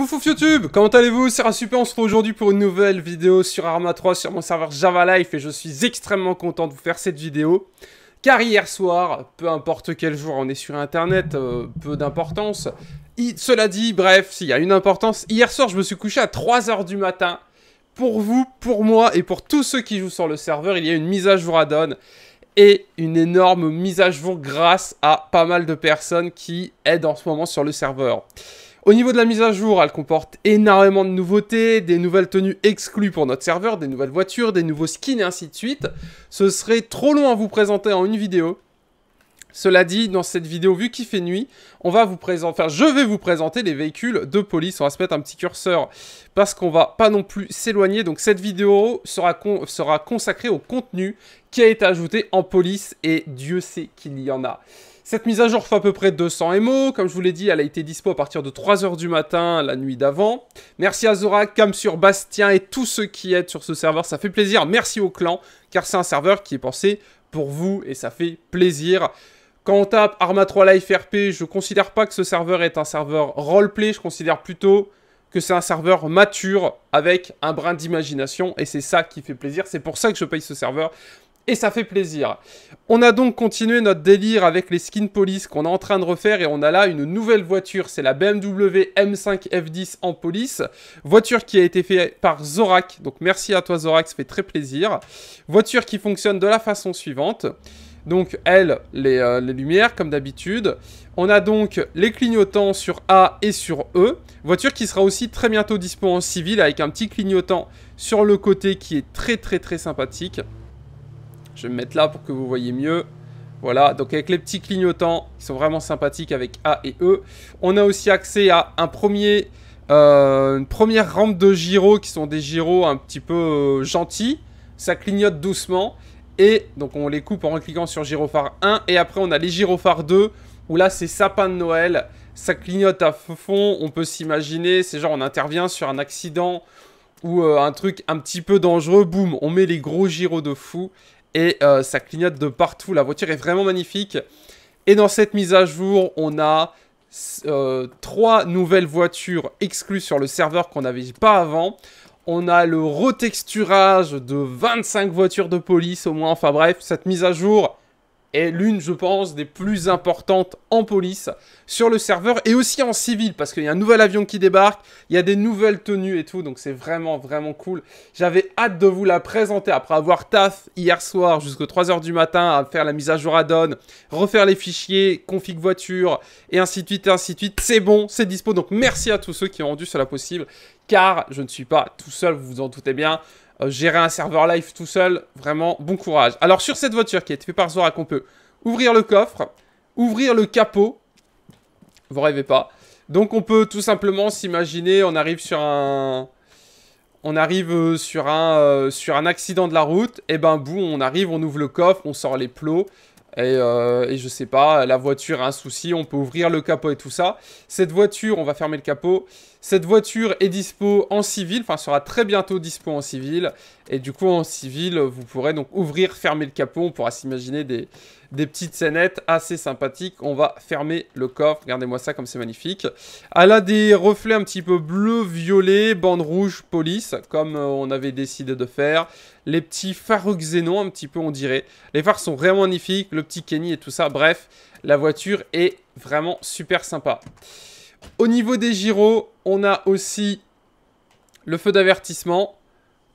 Poufouf YouTube, comment allez-vous C'est super, on se retrouve aujourd'hui pour une nouvelle vidéo sur Arma 3 sur mon serveur Java Life et je suis extrêmement content de vous faire cette vidéo car hier soir, peu importe quel jour on est sur internet, euh, peu d'importance, cela dit, bref, s'il y a une importance, hier soir je me suis couché à 3h du matin pour vous, pour moi et pour tous ceux qui jouent sur le serveur, il y a une mise à jour à donne et une énorme mise à jour grâce à pas mal de personnes qui aident en ce moment sur le serveur. Au niveau de la mise à jour, elle comporte énormément de nouveautés, des nouvelles tenues exclues pour notre serveur, des nouvelles voitures, des nouveaux skins et ainsi de suite. Ce serait trop long à vous présenter en une vidéo. Cela dit, dans cette vidéo, vu qu'il fait nuit, on va vous présenter, je vais vous présenter les véhicules de police. On va se mettre un petit curseur parce qu'on va pas non plus s'éloigner. Donc, cette vidéo sera, sera consacrée au contenu qui a été ajouté en police et Dieu sait qu'il y en a. Cette mise à jour fait à peu près 200 MO. Comme je vous l'ai dit, elle a été dispo à partir de 3h du matin la nuit d'avant. Merci à Zora, Cam sur Bastien et tous ceux qui aident sur ce serveur. Ça fait plaisir. Merci au clan, car c'est un serveur qui est pensé pour vous et ça fait plaisir. Quand on tape Arma 3 Life RP, je ne considère pas que ce serveur est un serveur roleplay. Je considère plutôt que c'est un serveur mature avec un brin d'imagination et c'est ça qui fait plaisir. C'est pour ça que je paye ce serveur. Et ça fait plaisir. On a donc continué notre délire avec les skins police qu'on est en train de refaire et on a là une nouvelle voiture, c'est la BMW M5 F10 en police. Voiture qui a été faite par Zorak, donc merci à toi Zorak, ça fait très plaisir. Voiture qui fonctionne de la façon suivante. Donc elle, les, euh, les lumières comme d'habitude. On a donc les clignotants sur A et sur E. Voiture qui sera aussi très bientôt dispo en civil avec un petit clignotant sur le côté qui est très très très sympathique. Je vais me mettre là pour que vous voyez mieux. Voilà, donc avec les petits clignotants, qui sont vraiment sympathiques avec A et E. On a aussi accès à un premier, euh, une première rampe de gyro, qui sont des gyros un petit peu euh, gentils. Ça clignote doucement. Et donc on les coupe en cliquant sur gyrophare 1. Et après on a les gyrophares 2, où là c'est sapin de Noël. Ça clignote à fond, on peut s'imaginer, c'est genre on intervient sur un accident ou euh, un truc un petit peu dangereux, boum, on met les gros gyros de fou et euh, ça clignote de partout. La voiture est vraiment magnifique. Et dans cette mise à jour, on a 3 euh, trois nouvelles voitures exclues sur le serveur qu'on n'avait pas avant. On a le retexturage de 25 voitures de police au moins. Enfin bref, cette mise à jour, est l'une, je pense, des plus importantes en police sur le serveur et aussi en civil parce qu'il y a un nouvel avion qui débarque, il y a des nouvelles tenues et tout, donc c'est vraiment, vraiment cool. J'avais hâte de vous la présenter après avoir taf hier soir jusqu'à 3h du matin à faire la mise à jour à on refaire les fichiers, config voiture et ainsi de suite et ainsi de suite. C'est bon, c'est dispo, donc merci à tous ceux qui ont rendu cela possible car je ne suis pas tout seul, vous vous en doutez bien. Euh, gérer un serveur live tout seul, vraiment, bon courage. Alors, sur cette voiture qui est fait par Zorak, qu'on peut ouvrir le coffre, ouvrir le capot. Vous rêvez pas. Donc, on peut tout simplement s'imaginer, on arrive sur un... On arrive euh, sur un, euh, sur un accident de la route, et eh ben boum, on arrive, on ouvre le coffre, on sort les plots, euh, et, je sais pas, la voiture a un souci, on peut ouvrir le capot et tout ça. Cette voiture, on va fermer le capot. Cette voiture est dispo en civil, enfin sera très bientôt dispo en civil. Et du coup, en civil, vous pourrez donc ouvrir, fermer le capot. On pourra s'imaginer des, des petites scénettes assez sympathiques. On va fermer le coffre. Regardez-moi ça comme c'est magnifique. Elle a des reflets un petit peu bleu, violet, bande rouge, police, comme euh, on avait décidé de faire. Les petits phares xénon, un petit peu, on dirait. Les phares sont vraiment magnifiques. Le petit Kenny et tout ça. Bref, la voiture est vraiment super sympa. Au niveau des gyros, on a aussi le feu d'avertissement.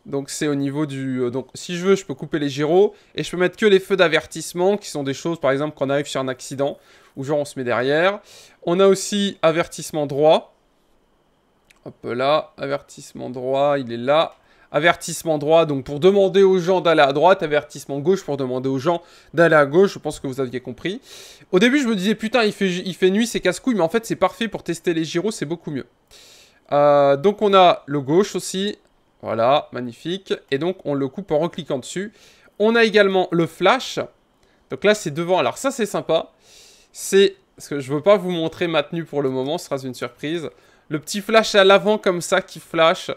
Donc c'est au niveau du... Euh, donc si je veux, je peux couper les gyros et je peux mettre que les feux d'avertissement qui sont des choses, par exemple, quand on arrive sur un accident ou genre on se met derrière. On a aussi avertissement droit. Hop là, avertissement droit, il est là. Avertissement droit, donc pour demander aux gens d'aller à droite, avertissement gauche pour demander aux gens d'aller à gauche, je pense que vous aviez compris. Au début, je me disais, putain, il fait, fait nuit, c'est casse-couille, mais en fait, c'est parfait pour tester les gyros, c'est beaucoup mieux. Euh, donc on a le gauche aussi, voilà, magnifique. Et donc, on le coupe en recliquant dessus. On a également le flash. Donc là, c'est devant. Alors ça, c'est sympa. C'est... ce que je ne veux pas vous montrer ma tenue pour le moment, ce sera une surprise. Le petit flash à l'avant comme ça qui flash.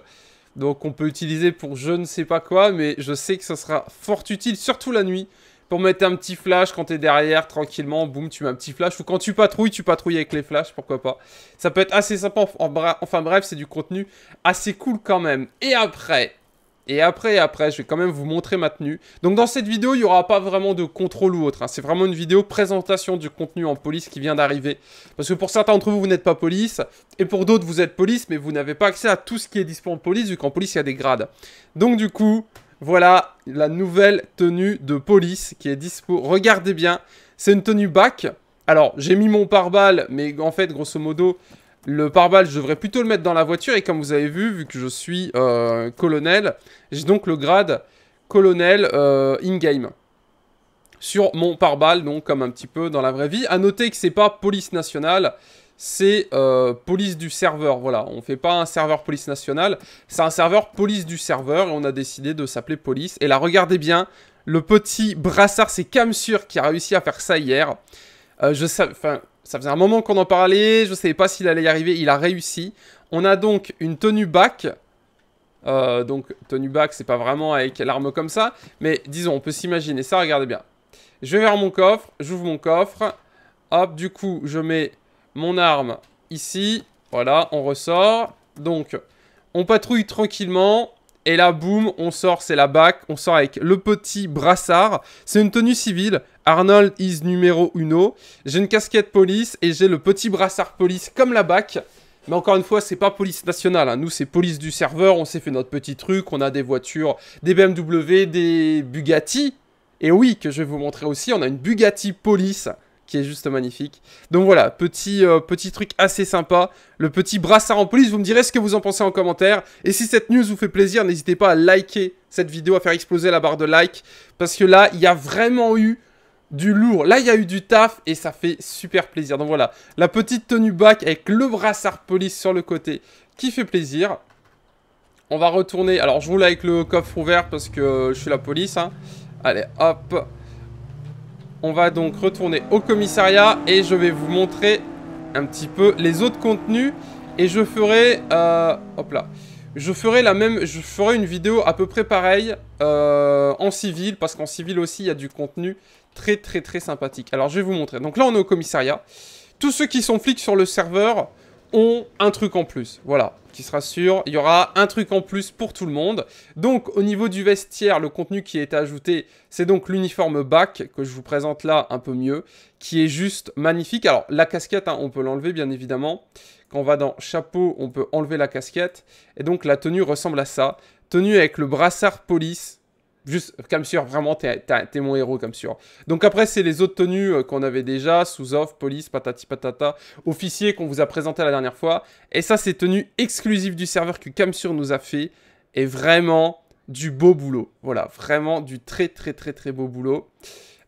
Donc on peut utiliser pour je ne sais pas quoi, mais je sais que ça sera fort utile, surtout la nuit pour mettre un petit flash quand t'es derrière, tranquillement, boum, tu mets un petit flash. Ou quand tu patrouilles, tu patrouilles avec les flashs, pourquoi pas. Ça peut être assez sympa, enfin bref, c'est du contenu assez cool quand même. Et après, et après, et après, je vais quand même vous montrer ma tenue. Donc dans cette vidéo, il n'y aura pas vraiment de contrôle ou autre. Hein. C'est vraiment une vidéo présentation du contenu en police qui vient d'arriver. Parce que pour certains d'entre vous, vous n'êtes pas police. Et pour d'autres, vous êtes police, mais vous n'avez pas accès à tout ce qui est disponible en police, vu qu'en police, il y a des grades. Donc du coup, voilà la nouvelle tenue de police qui est dispo. Regardez bien, c'est une tenue back. Alors, j'ai mis mon pare-balles, mais en fait, grosso modo, le pare-balles, je devrais plutôt le mettre dans la voiture. Et comme vous avez vu, vu que je suis euh, colonel, j'ai donc le grade colonel euh, in-game sur mon pare-balles, donc comme un petit peu dans la vraie vie. À noter que c'est pas police nationale, c'est euh, police du serveur. Voilà, on ne fait pas un serveur police national, c'est un serveur police du serveur et on a décidé de s'appeler police. Et là, regardez bien, le petit brassard, c'est sur qui a réussi à faire ça hier. Euh, je sais, enfin, ça faisait un moment qu'on en parlait, je ne savais pas s'il allait y arriver, il a réussi. On a donc une tenue back. Euh, donc tenue back, c'est pas vraiment avec l'arme comme ça, mais disons, on peut s'imaginer ça, regardez bien. Je vais vers mon coffre, j'ouvre mon coffre, hop, du coup, je mets mon arme ici. Voilà, on ressort. Donc, on patrouille tranquillement. Et là, boum, on sort, c'est la bac. On sort avec le petit brassard. C'est une tenue civile. Arnold is numéro uno. J'ai une casquette police et j'ai le petit brassard police comme la bac. Mais encore une fois, c'est pas police nationale. Hein. Nous, c'est police du serveur. On s'est fait notre petit truc. On a des voitures, des BMW, des Bugatti. Et oui, que je vais vous montrer aussi, on a une Bugatti Police qui est juste magnifique. Donc voilà, petit, euh, petit truc assez sympa. Le petit brassard en police, vous me direz ce que vous en pensez en commentaire. Et si cette news vous fait plaisir, n'hésitez pas à liker cette vidéo, à faire exploser la barre de like. Parce que là, il y a vraiment eu du lourd. Là, il y a eu du taf et ça fait super plaisir. Donc voilà, la petite tenue back avec le brassard police sur le côté qui fait plaisir. On va retourner. Alors, je roule avec le coffre ouvert parce que je suis la police. Hein. Allez, hop. On va donc retourner au commissariat et je vais vous montrer un petit peu les autres contenus. Et je ferai... Euh, hop là. Je ferai la même... Je ferai une vidéo à peu près pareille euh, en civil. Parce qu'en civil aussi, il y a du contenu très très très sympathique. Alors je vais vous montrer. Donc là, on est au commissariat. Tous ceux qui sont flics sur le serveur ont un truc en plus. Voilà qui sera sûr. Il y aura un truc en plus pour tout le monde. Donc au niveau du vestiaire, le contenu qui a été ajouté, c'est donc l'uniforme bac que je vous présente là un peu mieux, qui est juste magnifique. Alors la casquette, hein, on peut l'enlever bien évidemment. Quand on va dans chapeau, on peut enlever la casquette. Et donc la tenue ressemble à ça. Tenue avec le brassard police Juste sur, vraiment, t'es mon héros, sur. Donc après, c'est les autres tenues euh, qu'on avait déjà, sous off, police, patati patata, officier qu'on vous a présenté la dernière fois. Et ça, c'est tenue exclusive du serveur que sur nous a fait. Et vraiment, du beau boulot. Voilà, vraiment du très très très très beau boulot.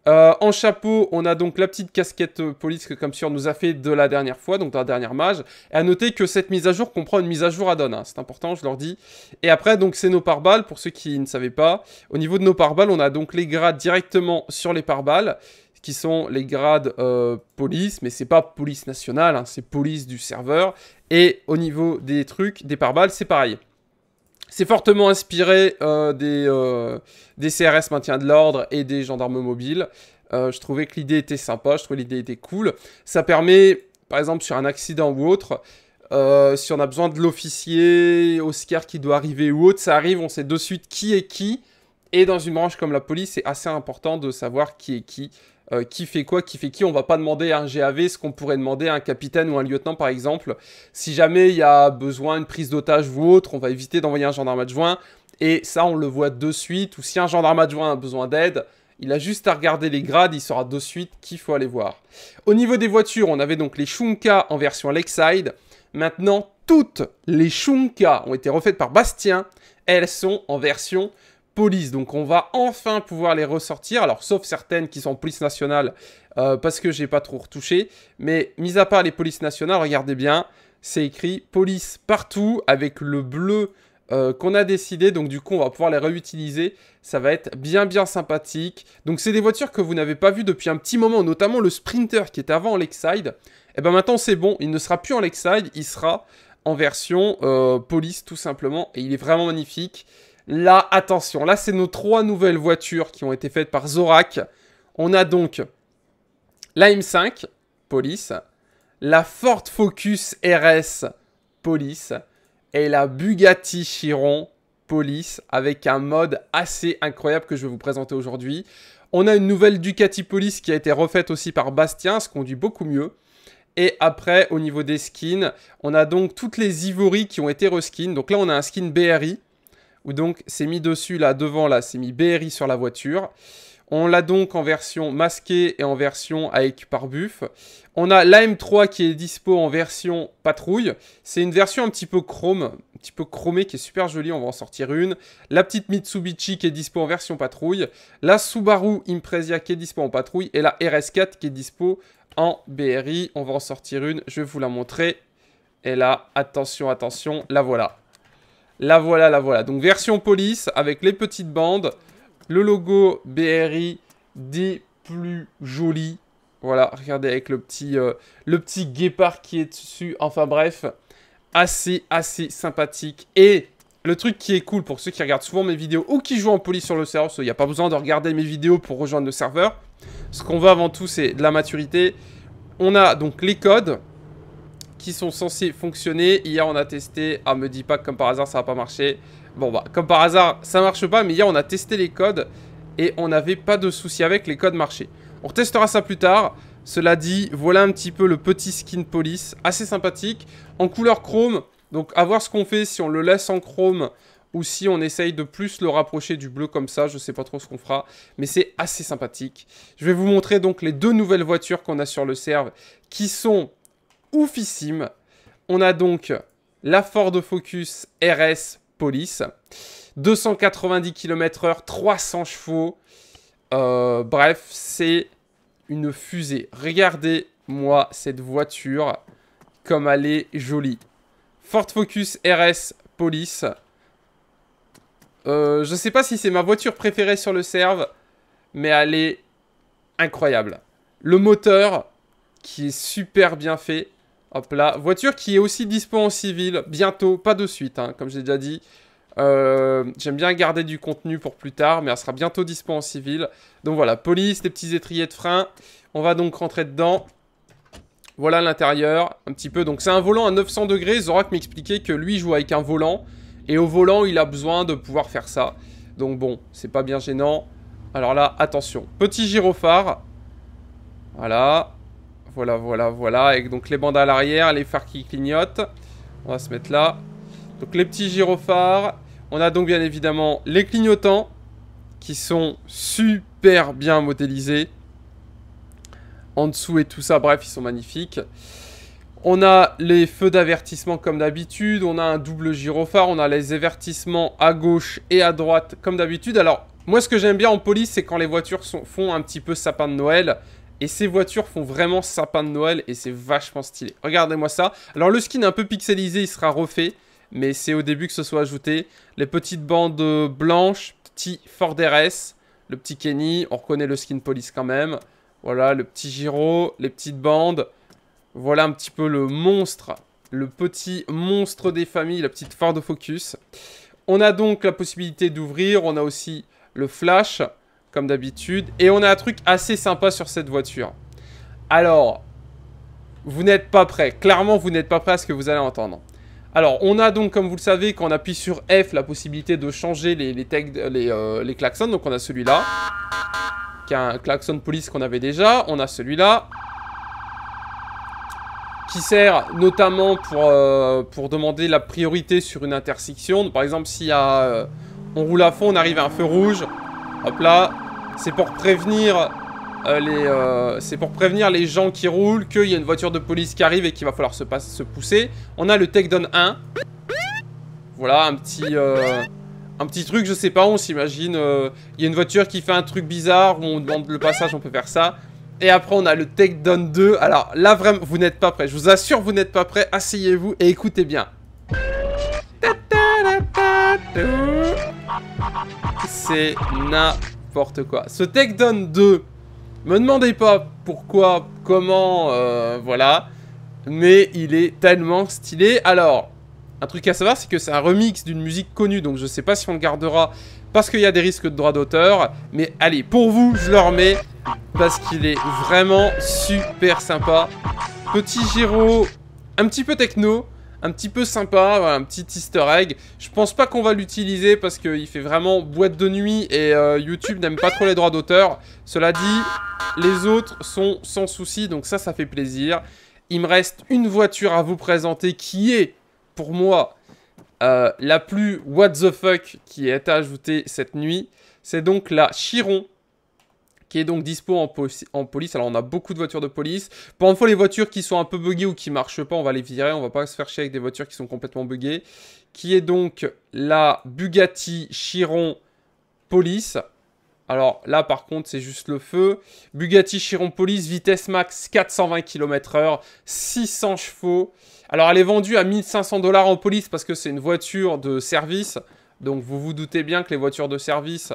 Euh, en chapeau, on a donc la petite casquette euh, police que comme on nous a fait de la dernière fois, donc de la dernière mage. Et à noter que cette mise à jour comprend une mise à jour à on hein, c'est important, je leur dis. Et après, donc c'est nos pare-balles, pour ceux qui ne savaient pas. Au niveau de nos pare-balles, on a donc les grades directement sur les pare-balles qui sont les grades euh, police, mais c'est pas police nationale, hein, c'est police du serveur. Et au niveau des trucs, des pare-balles, c'est pareil. C'est fortement inspiré euh, des, CRS euh, maintien de l'ordre et des gendarmes mobiles. Euh, je trouvais que l'idée était sympa, je trouvais l'idée était cool. Ça permet, par exemple, sur un accident ou autre, si on a besoin de l'officier, Oscar qui doit arriver ou autre, ça arrive, on sait de suite qui est qui. Et dans une branche comme la police, c'est assez important de savoir qui est qui euh, qui fait quoi, qui fait qui. On va pas demander à un GAV ce qu'on pourrait demander à un capitaine ou un lieutenant, par exemple. Si jamais il y a besoin d'une prise d'otage ou autre, on va éviter d'envoyer un gendarme adjoint. Et ça, on le voit de suite. Ou si un gendarme adjoint a besoin d'aide, il a juste à regarder les grades, il saura de suite qu'il faut aller voir. Au niveau des voitures, on avait donc les Shunka en version Lakeside. Maintenant, toutes les Shunka ont été refaites par Bastien. Elles sont en version police. Donc on va enfin pouvoir les ressortir. Alors sauf certaines qui sont police nationale euh, parce que j'ai pas trop retouché. Mais mis à part les polices nationales, regardez bien, c'est écrit police partout avec le bleu euh, qu'on a décidé. Donc du coup, on va pouvoir les réutiliser. Ça va être bien bien sympathique. Donc c'est des voitures que vous n'avez pas vues depuis un petit moment, notamment le Sprinter qui était avant en Side. Et eh ben maintenant c'est bon, il ne sera plus en Side. il sera en version euh, police tout simplement. Et il est vraiment magnifique. Là, attention, là, c'est nos trois nouvelles voitures qui ont été faites par Zorak. On a donc la M5, police, la Ford Focus RS, police, et la Bugatti Chiron, police, avec un mode assez incroyable que je vais vous présenter aujourd'hui. On a une nouvelle Ducati Police qui a été refaite aussi par Bastien, ce conduit beaucoup mieux. Et après, au niveau des skins, on a donc toutes les ivories qui ont été reskins. Donc là, on a un skin BRI où donc c'est mis dessus là devant là, c'est mis BRI sur la voiture. On l'a donc en version masquée et en version avec pare-buff. On a m 3 qui est dispo en version patrouille. C'est une version un petit peu chrome, un petit peu chromée qui est super jolie, on va en sortir une. La petite Mitsubishi qui est dispo en version patrouille. La Subaru Impresia qui est dispo en patrouille. Et la RS4 qui est dispo en BRI. On va en sortir une, je vais vous la montrer. Et là, attention, attention, la voilà. La voilà, la voilà. Donc version police avec les petites bandes, le logo BRI des plus jolis. Voilà, regardez avec le petit, euh, le petit guépard qui est dessus. Enfin bref, assez, assez sympathique. Et le truc qui est cool pour ceux qui regardent souvent mes vidéos ou qui jouent en police sur le serveur, il n'y a pas besoin de regarder mes vidéos pour rejoindre le serveur. Ce qu'on veut avant tout, c'est de la maturité. On a donc les codes qui sont censés fonctionner. Hier, on a testé. Ah, me dis pas que comme par hasard, ça va pas marché. Bon, bah, comme par hasard, ça marche pas. Mais hier, on a testé les codes et on n'avait pas de souci avec les codes marchés. On testera ça plus tard. Cela dit, voilà un petit peu le petit skin police, assez sympathique, en couleur chrome. Donc à voir ce qu'on fait, si on le laisse en chrome ou si on essaye de plus le rapprocher du bleu comme ça, je ne sais pas trop ce qu'on fera, mais c'est assez sympathique. Je vais vous montrer donc les deux nouvelles voitures qu'on a sur le serve, qui sont oufissime. On a donc la Ford Focus RS Police, 290 km/h, 300 chevaux. Euh, bref, c'est une fusée. Regardez-moi cette voiture, comme elle est jolie. Ford Focus RS Police. Euh, je ne sais pas si c'est ma voiture préférée sur le serve, mais elle est incroyable. Le moteur, qui est super bien fait, Hop là, voiture qui est aussi dispo en civil, bientôt, pas de suite, hein, comme j'ai déjà dit. Euh, j'aime bien garder du contenu pour plus tard, mais elle sera bientôt dispo en civil. Donc voilà, police, les petits étriers de frein. On va donc rentrer dedans. Voilà l'intérieur, un petit peu. Donc c'est un volant à 900 degrés. Zorak m'expliquait que lui joue avec un volant. Et au volant, il a besoin de pouvoir faire ça. Donc bon, c'est pas bien gênant. Alors là, attention. Petit gyrophare. Voilà. Voilà, voilà, voilà. Avec donc les bandes à l'arrière, les phares qui clignotent. On va se mettre là. Donc les petits gyrophares. On a donc bien évidemment les clignotants qui sont super bien modélisés. En dessous et tout ça, bref, ils sont magnifiques. On a les feux d'avertissement comme d'habitude, on a un double gyrophare, on a les avertissements à gauche et à droite comme d'habitude. Alors, moi ce que j'aime bien en police, c'est quand les voitures font un petit peu sapin de Noël. Et ces voitures font vraiment sapin de Noël et c'est vachement stylé. Regardez-moi ça. Alors le skin est un peu pixelisé, il sera refait. Mais c'est au début que ce soit ajouté. Les petites bandes blanches, petit Ford RS, le petit Kenny. On reconnaît le skin police quand même. Voilà, le petit Giro, les petites bandes. Voilà un petit peu le monstre. Le petit monstre des familles, la petite Ford Focus. On a donc la possibilité d'ouvrir. On a aussi le flash comme d'habitude. Et on a un truc assez sympa sur cette voiture. Alors, vous n'êtes pas prêt. Clairement, vous n'êtes pas prêt à ce que vous allez entendre. Alors, on a donc, comme vous le savez, quand on appuie sur F, la possibilité de changer les, les, euh, klaxons. Donc, on a celui-là, qui est un klaxon police qu'on avait déjà. On a celui-là, qui sert notamment pour, euh, pour demander la priorité sur une intersection. par exemple, si euh, on roule à fond, on arrive à un feu rouge. Hop là, c'est pour prévenir euh, les, euh, c'est pour prévenir les gens qui roulent qu'il y a une voiture de police qui arrive et qu'il va falloir se, se pousser. On a le takedown 1. Voilà, un petit, euh, un petit truc, je sais pas, on s'imagine. Il y a une voiture qui fait un truc bizarre, où on demande le passage, on peut faire ça. Et après, on a le takedown 2. Alors là, vraiment, vous n'êtes pas prêts. Je vous assure, vous n'êtes pas prêts. Asseyez-vous et écoutez bien. C'est na n'importe quoi. Ce Takedown 2, me demandez pas pourquoi, comment, euh, voilà. Mais il est tellement stylé. Alors, un truc à savoir, c'est que c'est un remix d'une musique connue, donc je sais pas si on le gardera parce qu'il y a des risques de droit d'auteur. Mais allez, pour vous, je le remets parce qu'il est vraiment super sympa. Petit Giro, un petit peu techno, un petit peu sympa, un petit easter egg. Je pense pas qu'on va l'utiliser parce qu'il fait vraiment boîte de nuit et euh, YouTube n'aime pas trop les droits d'auteur. Cela dit, les autres sont sans souci, donc ça, ça fait plaisir. Il me reste une voiture à vous présenter qui est, pour moi, euh, la plus what the fuck qui est ajoutée cette nuit. C'est donc la Chiron qui est donc dispo en, police. Alors on a beaucoup de voitures de police. Pour une fois, les voitures qui sont un peu buggées ou qui marchent pas, on va les virer. On va pas se faire chier avec des voitures qui sont complètement buggées. Qui est donc la Bugatti Chiron Police. Alors là, par contre, c'est juste le feu. Bugatti Chiron Police, vitesse max 420 km/h, 600 chevaux. Alors elle est vendue à 1500 dollars en police parce que c'est une voiture de service. Donc vous vous doutez bien que les voitures de service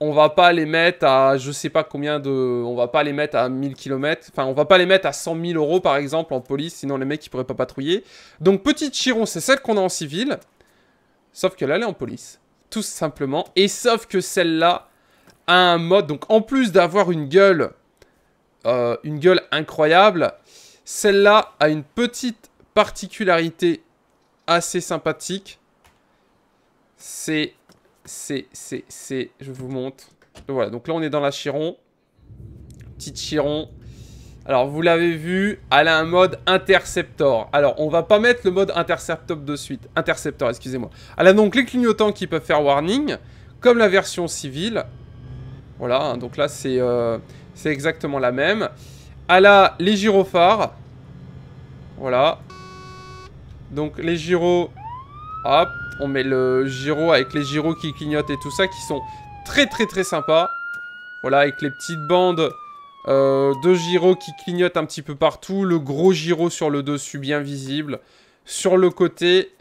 on va pas les mettre à je sais pas combien de. On va pas les mettre à 1000 km. Enfin, on va pas les mettre à 100 000 euros par exemple en police, sinon les mecs ils pourraient pas patrouiller. Donc, petite Chiron, c'est celle qu'on a en civil. Sauf que là, elle est en police. Tout simplement. Et sauf que celle-là a un mode. Donc, en plus d'avoir une gueule. Euh, une gueule incroyable, celle-là a une petite particularité assez sympathique. C'est c'est, c'est, c'est, je vous montre. voilà, donc là on est dans la Chiron. Petite Chiron. Alors vous l'avez vu, elle a un mode Interceptor. Alors on va pas mettre le mode Interceptor de suite. Interceptor, excusez-moi. Elle a donc les clignotants qui peuvent faire warning, comme la version civile. Voilà, hein, donc là c'est euh, C'est exactement la même. Elle a les gyrophares. Voilà. Donc les gyros, hop, on met le gyro avec les gyros qui clignotent et tout ça, qui sont très très très sympas. Voilà, avec les petites bandes euh, de gyros qui clignotent un petit peu partout. Le gros gyro sur le dessus bien visible. Sur le côté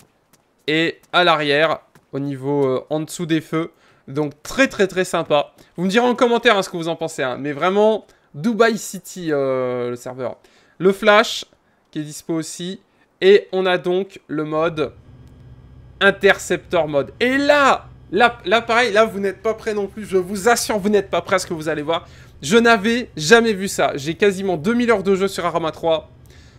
et à l'arrière, au niveau euh, en dessous des feux. Donc très très très sympa. Vous me direz en commentaire hein, ce que vous en pensez. Hein. mais vraiment, Dubai City, euh, le serveur. Le Flash, qui est dispo aussi. Et on a donc le mode Interceptor mode. Et là, là, là pareil, là vous n'êtes pas prêt non plus. Je vous assure, vous n'êtes pas prêt à ce que vous allez voir. Je n'avais jamais vu ça. J'ai quasiment 2000 heures de jeu sur Arma 3.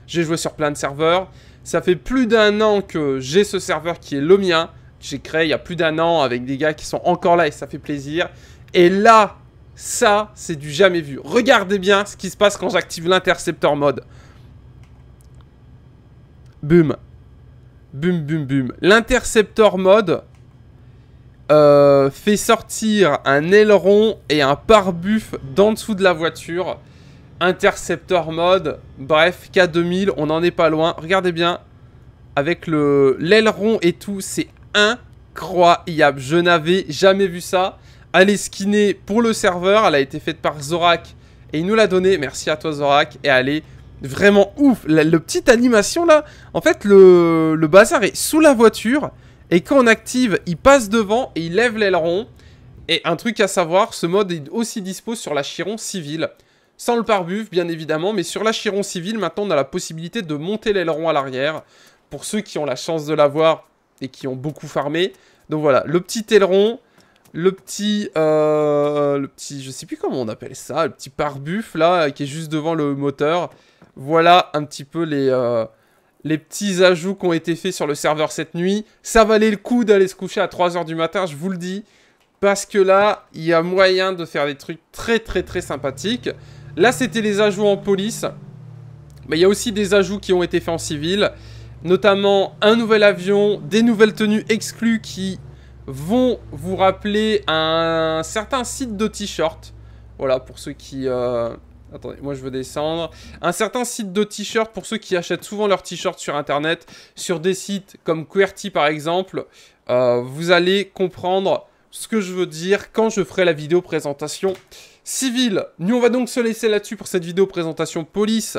J'ai joué sur plein de serveurs. Ça fait plus d'un an que j'ai ce serveur qui est le mien. J'ai créé il y a plus d'un an avec des gars qui sont encore là et ça fait plaisir. Et là, ça, c'est du jamais vu. Regardez bien ce qui se passe quand j'active l'interceptor mode. Boum Boum boum bum. L'interceptor mode euh, fait sortir un aileron et un pare-buff d'en dessous de la voiture. Interceptor mode, bref, K2000, on n'en est pas loin. Regardez bien, avec le l'aileron et tout, c'est incroyable. Je n'avais jamais vu ça. Allez est pour le serveur, elle a été faite par Zorak et il nous l'a donné, Merci à toi Zorak et allez. Vraiment ouf. La, le petite animation là, en fait, le, le bazar est sous la voiture. Et quand on active, il passe devant et il lève l'aileron. Et un truc à savoir, ce mode est aussi dispo sur la Chiron civile. Sans le pare-buff, bien évidemment, mais sur la Chiron civile, maintenant, on a la possibilité de monter l'aileron à l'arrière. Pour ceux qui ont la chance de l'avoir et qui ont beaucoup farmé. Donc voilà, le petit aileron, le petit, euh, le petit, je sais plus comment on appelle ça, le petit pare-buff là, qui est juste devant le moteur. Voilà un petit peu les, euh, les petits ajouts qui ont été faits sur le serveur cette nuit. Ça valait le coup d'aller se coucher à 3h du matin, je vous le dis. Parce que là, il y a moyen de faire des trucs très très très sympathiques. Là, c'était les ajouts en police. Mais il y a aussi des ajouts qui ont été faits en civil. Notamment un nouvel avion, des nouvelles tenues exclues qui vont vous rappeler un certain site de t shirt Voilà, pour ceux qui... Euh, attendez, moi je veux descendre. Un certain site de t shirt pour ceux qui achètent souvent leurs t-shirts sur internet, sur des sites comme QWERTY par exemple, euh, vous allez comprendre ce que je veux dire quand je ferai la vidéo présentation civile. Nous on va donc se laisser là-dessus pour cette vidéo présentation police.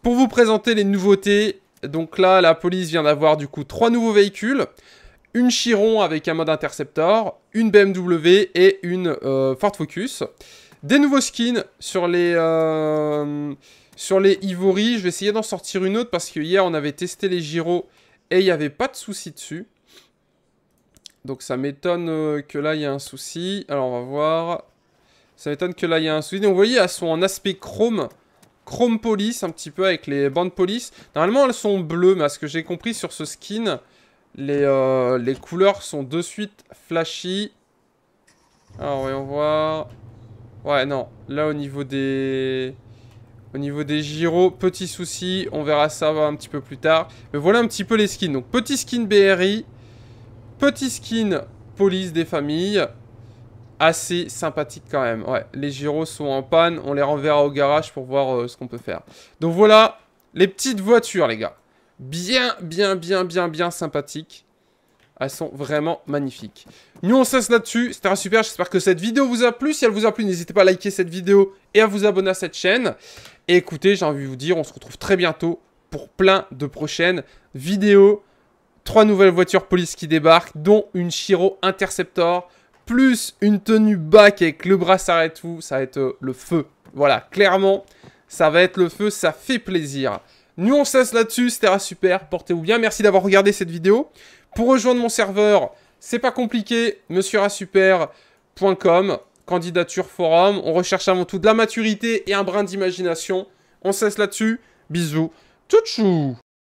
Pour vous présenter les nouveautés, donc là la police vient d'avoir du coup trois nouveaux véhicules une Chiron avec un mode Interceptor, une BMW et une Fort euh, Ford Focus. Des nouveaux skins sur les... Euh, sur les Ivory, je vais essayer d'en sortir une autre parce que hier on avait testé les Giro et il n'y avait pas de souci dessus. Donc ça m'étonne euh, que là il y a un souci. Alors on va voir. Ça m'étonne que là il y a un souci. Donc vous voyez, elles sont en aspect chrome. Chrome police, un petit peu avec les bandes police. Normalement elles sont bleues, mais à ce que j'ai compris sur ce skin, les, euh, les couleurs sont de suite flashy. Alors, voyons voir. Ouais, non. Là, au niveau des... Au niveau des gyros, petit souci. On verra ça un petit peu plus tard. Mais voilà un petit peu les skins. Donc, petit skin BRI. Petit skin police des familles. Assez sympathique quand même. Ouais, les gyros sont en panne. On les renverra au garage pour voir euh, ce qu'on peut faire. Donc, voilà les petites voitures, les gars bien, bien, bien, bien, bien sympathiques. Elles sont vraiment magnifiques. Nous, on cesse là-dessus. C'était un super. J'espère que cette vidéo vous a plu. Si elle vous a plu, n'hésitez pas à liker cette vidéo et à vous abonner à cette chaîne. Et écoutez, j'ai envie de vous dire, on se retrouve très bientôt pour plein de prochaines vidéos. Trois nouvelles voitures police qui débarquent, dont une Chiro Interceptor, plus une tenue bac avec le bras et tout. Ça va être euh, le feu. Voilà, clairement, ça va être le feu. Ça fait plaisir. Nous, on cesse là-dessus. C'était super. Portez-vous bien. Merci d'avoir regardé cette vidéo. Pour rejoindre mon serveur, c'est pas compliqué. monsieurasuper.com, candidature forum. On recherche avant tout de la maturité et un brin d'imagination. On cesse là-dessus. Bisous. Tchou tchou